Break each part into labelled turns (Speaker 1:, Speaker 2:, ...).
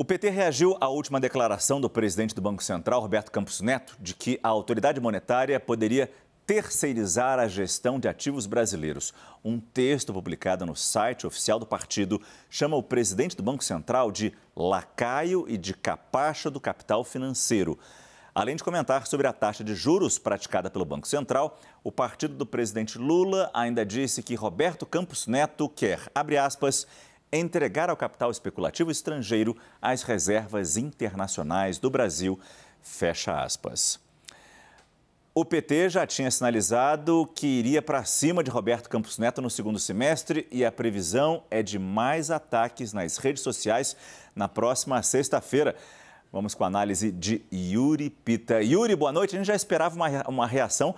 Speaker 1: O PT reagiu à última declaração do presidente do Banco Central, Roberto Campos Neto, de que a autoridade monetária poderia terceirizar a gestão de ativos brasileiros. Um texto publicado no site oficial do partido chama o presidente do Banco Central de lacaio e de capacha do capital financeiro. Além de comentar sobre a taxa de juros praticada pelo Banco Central, o partido do presidente Lula ainda disse que Roberto Campos Neto quer, abre aspas, entregar ao capital especulativo estrangeiro as reservas internacionais do Brasil. Fecha aspas. O PT já tinha sinalizado que iria para cima de Roberto Campos Neto no segundo semestre e a previsão é de mais ataques nas redes sociais na próxima sexta-feira. Vamos com a análise de Yuri Pita. Yuri, boa noite. A gente já esperava uma, uma reação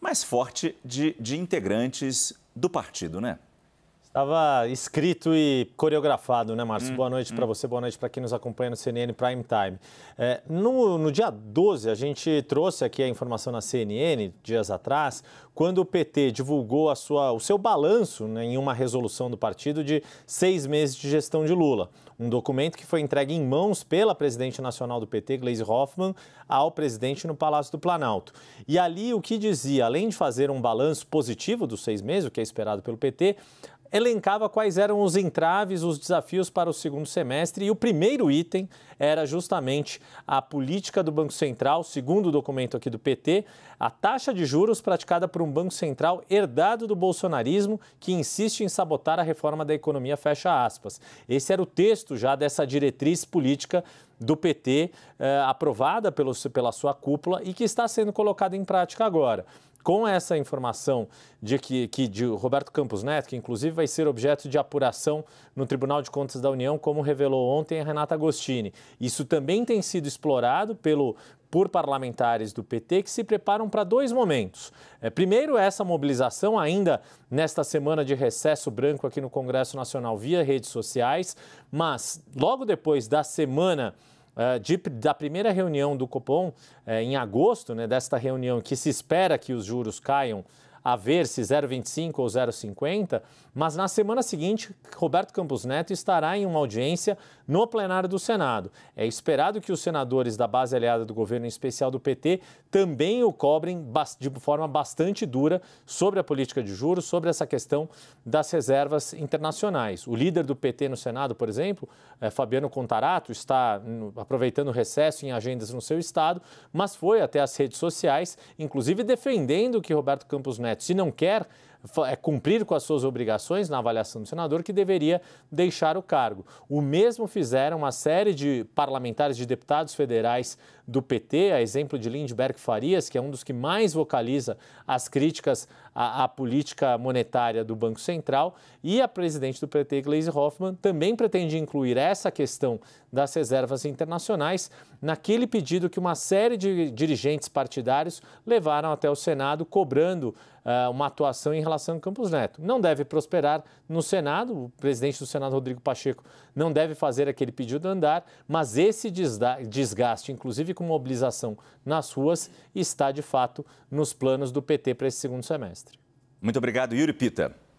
Speaker 1: mais forte de, de integrantes do
Speaker 2: partido, né? Estava escrito e coreografado, né, Márcio? Hum, boa noite hum. para você, boa noite para quem nos acompanha no CNN Prime Time. É, no, no, dia 12, a gente trouxe aqui a informação na CNN, dias atrás, quando o PT divulgou a sua, o seu balanço né, em uma resolução do partido de seis meses de gestão de Lula. Um documento que foi entregue em mãos pela presidente nacional do PT, Gleisi Hoffmann, ao presidente no Palácio do Planalto. E ali o que dizia, além de fazer um balanço positivo dos seis meses, o que é esperado pelo PT, elencava quais eram os entraves, os desafios para o segundo semestre, e o primeiro item era justamente a política do Banco Central, segundo o documento aqui do PT, a taxa de juros praticada por um Banco Central herdado do bolsonarismo, que insiste em sabotar a reforma da economia, fecha aspas. Esse era o texto já dessa diretriz política do PT, eh, aprovada pelo, pela sua cúpula e que está sendo colocada em prática agora com essa informação de que, que, de Roberto Campos Neto, que inclusive vai ser objeto de apuração no Tribunal de Contas da União, como revelou ontem a Renata Agostini. Isso também tem sido explorado pelo por parlamentares do PT que se preparam para dois momentos. É, primeiro, essa mobilização, ainda nesta semana de recesso branco aqui no Congresso Nacional via redes sociais, mas logo depois da semana é, de, da primeira reunião do Copom, é, em agosto, né, desta reunião que se espera que os juros caiam a ver se 0,25 ou 0,50, mas na semana seguinte, Roberto Campos Neto estará em uma audiência no plenário do Senado. É esperado que os senadores da base aliada do governo, em especial do PT, também o cobrem de forma bastante dura sobre a política de juros, sobre essa questão das reservas internacionais. O líder do PT no Senado, por exemplo, é Fabiano Contarato, está aproveitando o recesso em agendas no seu estado, mas foi até as redes sociais, inclusive defendendo que Roberto Campos Neto se não quer, é cumprir com as suas obrigações na avaliação do senador que deveria deixar o cargo. O mesmo fizeram uma série de parlamentares, de deputados federais do PT, a exemplo de Lindbergh Farias, que é um dos que mais vocaliza as críticas à, à política monetária do Banco Central, e a presidente do PT, Gleisi Hoffmann, também pretende incluir essa questão das reservas internacionais naquele pedido que uma série de dirigentes partidários levaram até o Senado, cobrando uh, uma atuação em relação a Campos Neto. Não deve prosperar no Senado, o presidente do Senado, Rodrigo Pacheco, não deve fazer aquele pedido andar, mas esse desgaste, inclusive com mobilização nas ruas, está de fato nos planos do PT para esse segundo semestre.
Speaker 1: Muito obrigado, Yuri Pita.